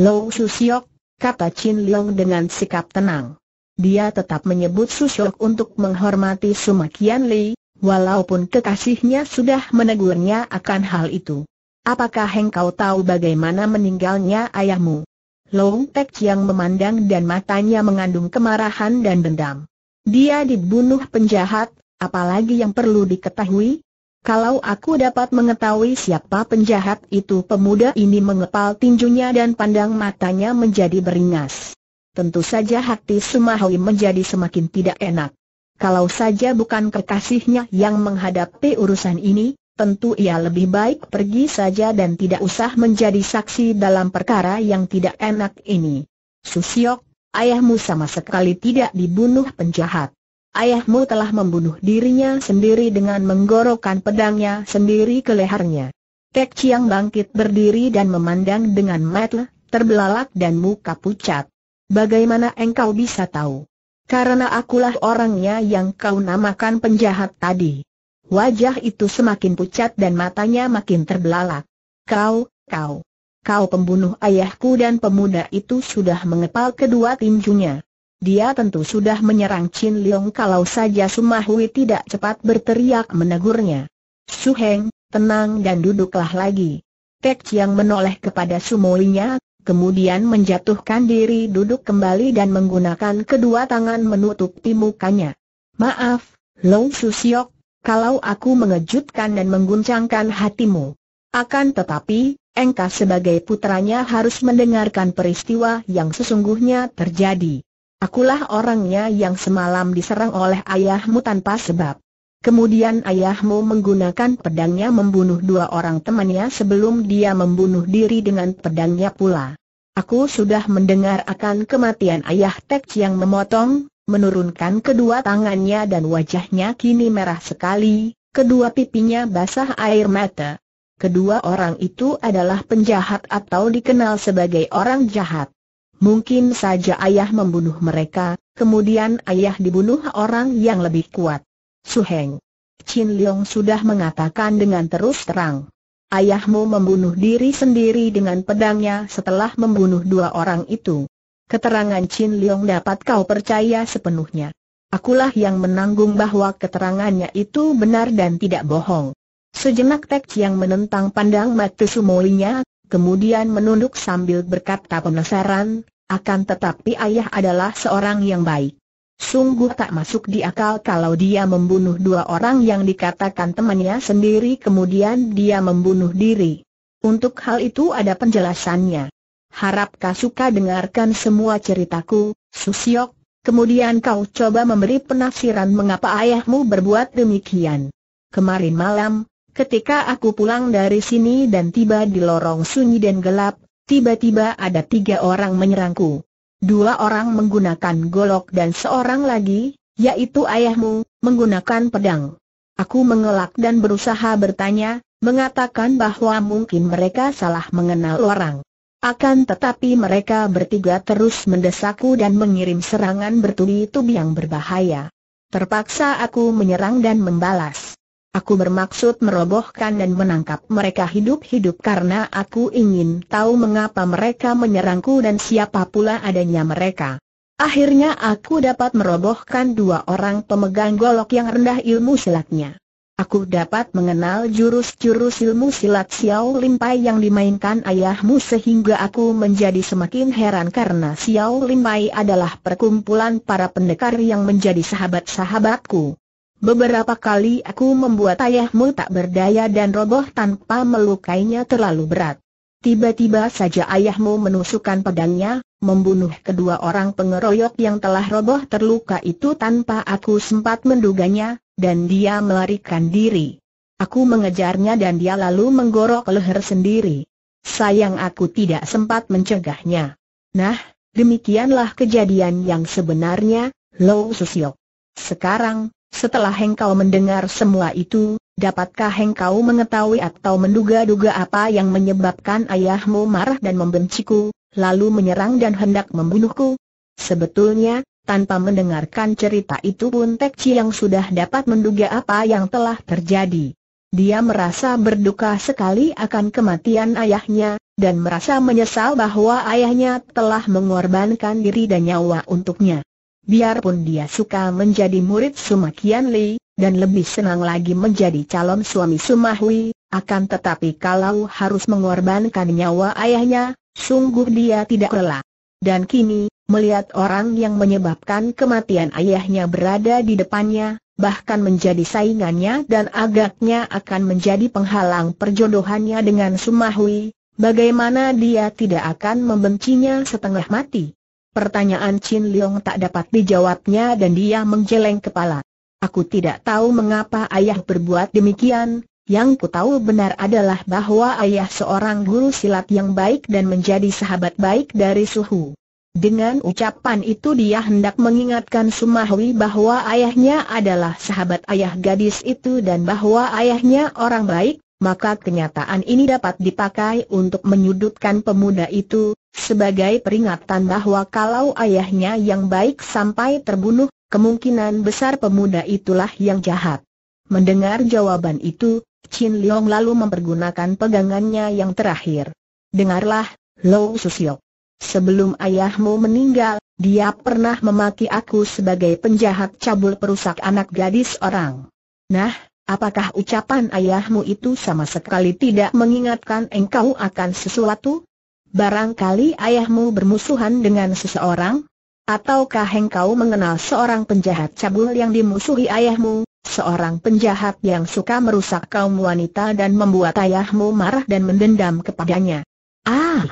Lo Siok, kata Chin Leong dengan sikap tenang. Dia tetap menyebut Susok untuk menghormati Sumakian Li, walaupun kekasihnya sudah menegurnya akan hal itu. Apakah engkau tahu bagaimana meninggalnya ayahmu? Long Tek yang memandang dan matanya mengandung kemarahan dan dendam. Dia dibunuh penjahat, apalagi yang perlu diketahui? Kalau aku dapat mengetahui siapa penjahat itu pemuda ini mengepal tinjunya dan pandang matanya menjadi beringas tentu saja hati Sumahwi menjadi semakin tidak enak. Kalau saja bukan kekasihnya yang menghadapi urusan ini, tentu ia lebih baik pergi saja dan tidak usah menjadi saksi dalam perkara yang tidak enak ini. Susiok, ayahmu sama sekali tidak dibunuh penjahat. Ayahmu telah membunuh dirinya sendiri dengan menggorokan pedangnya sendiri ke lehernya. Tek Chiang bangkit berdiri dan memandang dengan mata terbelalak dan muka pucat. Bagaimana engkau bisa tahu? Karena akulah orangnya yang kau namakan penjahat tadi. Wajah itu semakin pucat dan matanya makin terbelalak. Kau, kau, kau pembunuh ayahku dan pemuda itu sudah mengepal kedua tinjunya. Dia tentu sudah menyerang Chin Leong kalau saja Sumahui tidak cepat berteriak menegurnya. Su Heng, tenang dan duduklah lagi. Tek Chiang menoleh kepada Sumoinya, kemudian menjatuhkan diri duduk kembali dan menggunakan kedua tangan menutupi mukanya. Maaf, Long Susiok, kalau aku mengejutkan dan mengguncangkan hatimu. Akan tetapi, engkau sebagai putranya harus mendengarkan peristiwa yang sesungguhnya terjadi. Akulah orangnya yang semalam diserang oleh ayahmu tanpa sebab. Kemudian ayahmu menggunakan pedangnya membunuh dua orang temannya sebelum dia membunuh diri dengan pedangnya pula. Aku sudah mendengar akan kematian ayah Tek yang memotong, menurunkan kedua tangannya dan wajahnya kini merah sekali, kedua pipinya basah air mata. Kedua orang itu adalah penjahat atau dikenal sebagai orang jahat. Mungkin saja ayah membunuh mereka, kemudian ayah dibunuh orang yang lebih kuat. Suheng. Chin Leong sudah mengatakan dengan terus terang. Ayahmu membunuh diri sendiri dengan pedangnya setelah membunuh dua orang itu. Keterangan Chin Leong dapat kau percaya sepenuhnya. Akulah yang menanggung bahwa keterangannya itu benar dan tidak bohong. Sejenak Tek yang menentang pandang mata sumolinya, kemudian menunduk sambil berkata penasaran, akan tetapi ayah adalah seorang yang baik. Sungguh tak masuk di akal kalau dia membunuh dua orang yang dikatakan temannya sendiri kemudian dia membunuh diri. Untuk hal itu ada penjelasannya. Harap kau suka dengarkan semua ceritaku, Susiok, kemudian kau coba memberi penafsiran mengapa ayahmu berbuat demikian. Kemarin malam, ketika aku pulang dari sini dan tiba di lorong sunyi dan gelap, tiba-tiba ada tiga orang menyerangku. Dua orang menggunakan golok dan seorang lagi, yaitu ayahmu, menggunakan pedang. Aku mengelak dan berusaha bertanya, mengatakan bahwa mungkin mereka salah mengenal orang. Akan tetapi mereka bertiga terus mendesakku dan mengirim serangan bertubi-tubi yang berbahaya. Terpaksa aku menyerang dan membalas. Aku bermaksud merobohkan dan menangkap mereka hidup-hidup karena aku ingin tahu mengapa mereka menyerangku dan siapa pula adanya mereka. Akhirnya aku dapat merobohkan dua orang pemegang golok yang rendah ilmu silatnya. Aku dapat mengenal jurus-jurus ilmu silat Xiao Limpai yang dimainkan ayahmu sehingga aku menjadi semakin heran karena Xiao Limpai adalah perkumpulan para pendekar yang menjadi sahabat-sahabatku. Beberapa kali aku membuat ayahmu tak berdaya dan roboh tanpa melukainya terlalu berat. Tiba-tiba saja ayahmu menusukkan pedangnya, membunuh kedua orang pengeroyok yang telah roboh terluka itu tanpa aku sempat menduganya, dan dia melarikan diri. Aku mengejarnya dan dia lalu menggorok leher sendiri. Sayang aku tidak sempat mencegahnya. Nah, demikianlah kejadian yang sebenarnya, Lo Susiok. Sekarang, setelah hengkau mendengar semua itu, dapatkah hengkau mengetahui atau menduga-duga apa yang menyebabkan ayahmu marah dan membenciku, lalu menyerang dan hendak membunuhku? Sebetulnya, tanpa mendengarkan cerita itu pun Tek yang sudah dapat menduga apa yang telah terjadi. Dia merasa berduka sekali akan kematian ayahnya, dan merasa menyesal bahwa ayahnya telah mengorbankan diri dan nyawa untuknya. Biarpun dia suka menjadi murid Kian Li, dan lebih senang lagi menjadi calon suami Sumahui, akan tetapi kalau harus mengorbankan nyawa ayahnya, sungguh dia tidak rela. Dan kini, melihat orang yang menyebabkan kematian ayahnya berada di depannya, bahkan menjadi saingannya dan agaknya akan menjadi penghalang perjodohannya dengan Sumahui, bagaimana dia tidak akan membencinya setengah mati. Pertanyaan Chin Leong tak dapat dijawabnya dan dia menggeleng kepala. Aku tidak tahu mengapa ayah berbuat demikian, yang ku tahu benar adalah bahwa ayah seorang guru silat yang baik dan menjadi sahabat baik dari Suhu. Dengan ucapan itu dia hendak mengingatkan Sumahwi bahwa ayahnya adalah sahabat ayah gadis itu dan bahwa ayahnya orang baik, maka kenyataan ini dapat dipakai untuk menyudutkan pemuda itu, sebagai peringatan bahwa kalau ayahnya yang baik sampai terbunuh, kemungkinan besar pemuda itulah yang jahat. Mendengar jawaban itu, Chin Leong lalu mempergunakan pegangannya yang terakhir. Dengarlah, Lou Susio. Sebelum ayahmu meninggal, dia pernah memaki aku sebagai penjahat cabul perusak anak gadis orang. Nah, apakah ucapan ayahmu itu sama sekali tidak mengingatkan engkau akan sesuatu? Barangkali ayahmu bermusuhan dengan seseorang? Ataukah engkau mengenal seorang penjahat cabul yang dimusuhi ayahmu, seorang penjahat yang suka merusak kaum wanita dan membuat ayahmu marah dan mendendam kepadanya? Ah,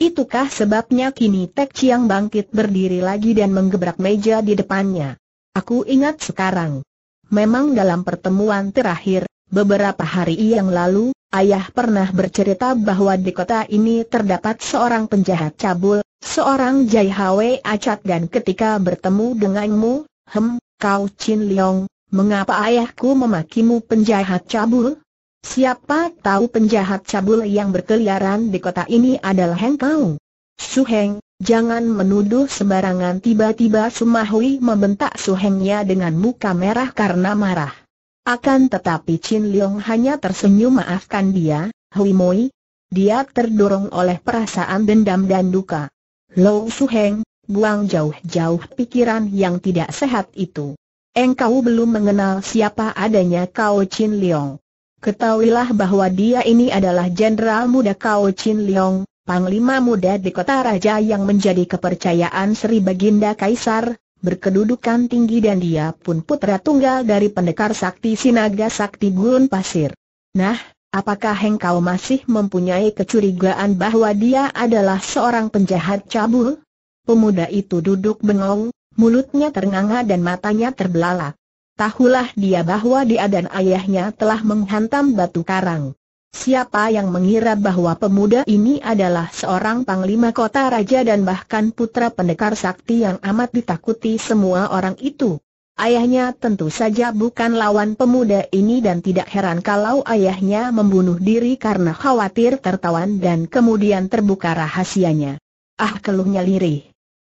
Itukah sebabnya kini Tek Chiang bangkit berdiri lagi dan menggebrak meja di depannya. Aku ingat sekarang. Memang dalam pertemuan terakhir, beberapa hari yang lalu, Ayah pernah bercerita bahwa di kota ini terdapat seorang penjahat cabul, seorang Jai Hwe Acat dan ketika bertemu denganmu, hem, kau Chin Leong, mengapa ayahku memakimu penjahat cabul? Siapa tahu penjahat cabul yang berkeliaran di kota ini adalah Heng Kau. Su Heng, jangan menuduh sembarangan tiba-tiba Sumahui membentak Su Hengnya dengan muka merah karena marah. Akan tetapi Chin Leong hanya tersenyum maafkan dia, Hui Moi. Dia terdorong oleh perasaan dendam dan duka. Lou Heng, buang jauh-jauh pikiran yang tidak sehat itu. Engkau belum mengenal siapa adanya kau, Chin Leong. Ketahuilah bahwa dia ini adalah jenderal muda kau, Chin Leong, panglima muda di kota raja yang menjadi kepercayaan Sri Baginda Kaisar, berkedudukan tinggi dan dia pun putra tunggal dari pendekar sakti Sinaga Sakti Gurun Pasir. Nah, apakah hengkau masih mempunyai kecurigaan bahwa dia adalah seorang penjahat cabul? Pemuda itu duduk bengong, mulutnya ternganga dan matanya terbelalak. Tahulah dia bahwa dia dan ayahnya telah menghantam batu karang. Siapa yang mengira bahwa pemuda ini adalah seorang panglima kota raja dan bahkan putra pendekar sakti yang amat ditakuti semua orang itu? Ayahnya tentu saja bukan lawan pemuda ini dan tidak heran kalau ayahnya membunuh diri karena khawatir tertawan dan kemudian terbuka rahasianya. Ah keluhnya lirih.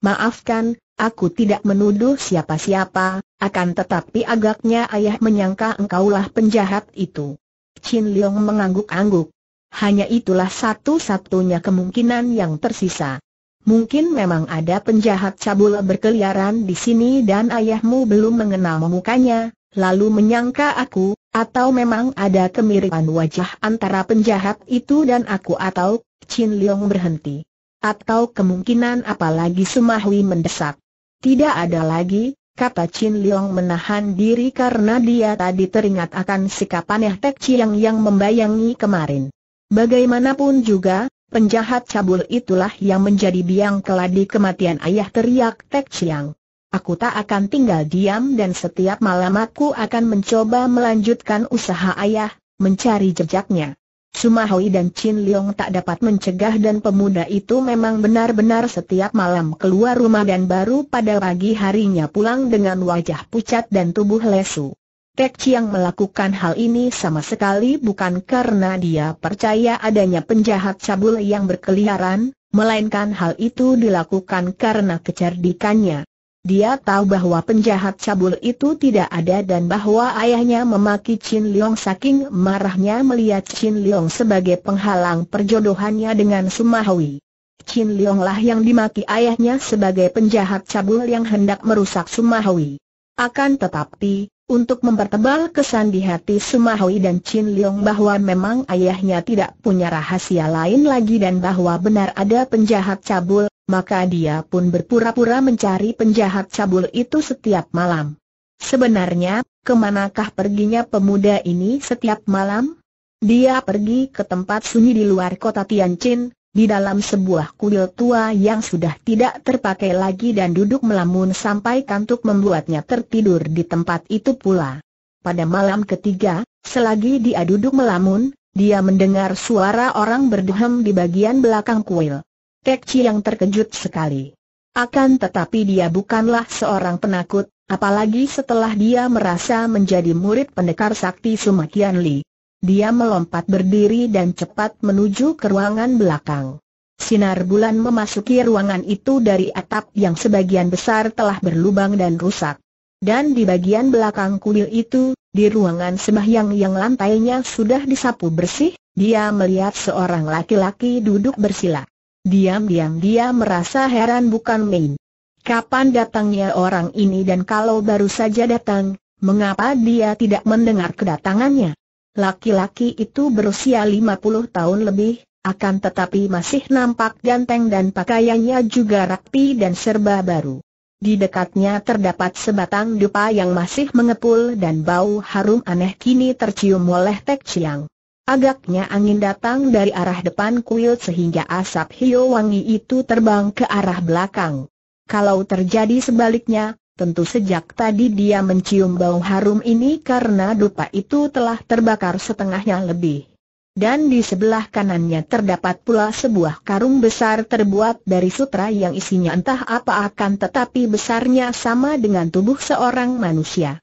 Maafkan, aku tidak menuduh siapa-siapa, akan tetapi agaknya ayah menyangka engkaulah penjahat itu. Chin Leong mengangguk-angguk. Hanya itulah satu-satunya kemungkinan yang tersisa. Mungkin memang ada penjahat cabul berkeliaran di sini dan ayahmu belum mengenal mukanya, lalu menyangka aku, atau memang ada kemiripan wajah antara penjahat itu dan aku atau Chin Leong berhenti. Atau kemungkinan apalagi Sumahui mendesak. Tidak ada lagi, kata Chin Leong menahan diri karena dia tadi teringat akan sikap aneh Tek Chiang yang membayangi kemarin. Bagaimanapun juga, penjahat cabul itulah yang menjadi biang keladi kematian ayah teriak Tek Chiang. Aku tak akan tinggal diam dan setiap malam aku akan mencoba melanjutkan usaha ayah, mencari jejaknya. Suma Hoi dan Chin Leong tak dapat mencegah dan pemuda itu memang benar-benar setiap malam keluar rumah dan baru pada pagi harinya pulang dengan wajah pucat dan tubuh lesu. Tek Chiang melakukan hal ini sama sekali bukan karena dia percaya adanya penjahat cabul yang berkeliaran, melainkan hal itu dilakukan karena kecerdikannya. Dia tahu bahwa penjahat cabul itu tidak ada dan bahwa ayahnya memaki Chin Leong saking marahnya melihat Chin Leong sebagai penghalang perjodohannya dengan Sumahui. Chin Leong lah yang dimaki ayahnya sebagai penjahat cabul yang hendak merusak Sumahui. Akan tetapi, untuk mempertebal kesan di hati Sumahui dan Chin Leong bahwa memang ayahnya tidak punya rahasia lain lagi dan bahwa benar ada penjahat cabul, maka dia pun berpura-pura mencari penjahat cabul itu setiap malam. Sebenarnya, kemanakah perginya pemuda ini setiap malam? Dia pergi ke tempat sunyi di luar kota Tianjin, di dalam sebuah kuil tua yang sudah tidak terpakai lagi dan duduk melamun sampai kantuk membuatnya tertidur di tempat itu pula. Pada malam ketiga, selagi dia duduk melamun, dia mendengar suara orang berdehem di bagian belakang kuil. Chi yang terkejut sekali. Akan tetapi dia bukanlah seorang penakut, apalagi setelah dia merasa menjadi murid pendekar sakti Sumakian Li. Dia melompat berdiri dan cepat menuju ke ruangan belakang. Sinar bulan memasuki ruangan itu dari atap yang sebagian besar telah berlubang dan rusak. Dan di bagian belakang kuil itu, di ruangan sembahyang yang lantainya sudah disapu bersih, dia melihat seorang laki-laki duduk bersila. Diam-diam dia merasa heran bukan main. Kapan datangnya orang ini dan kalau baru saja datang, mengapa dia tidak mendengar kedatangannya? Laki-laki itu berusia 50 tahun lebih, akan tetapi masih nampak ganteng dan pakaiannya juga rapi dan serba baru. Di dekatnya terdapat sebatang dupa yang masih mengepul dan bau harum aneh kini tercium oleh Tek Chiang. Agaknya angin datang dari arah depan kuil sehingga asap Hio Wangi itu terbang ke arah belakang. Kalau terjadi sebaliknya, tentu sejak tadi dia mencium bau harum ini karena dupa itu telah terbakar setengahnya lebih. Dan di sebelah kanannya terdapat pula sebuah karung besar terbuat dari sutra yang isinya entah apa akan tetapi besarnya sama dengan tubuh seorang manusia.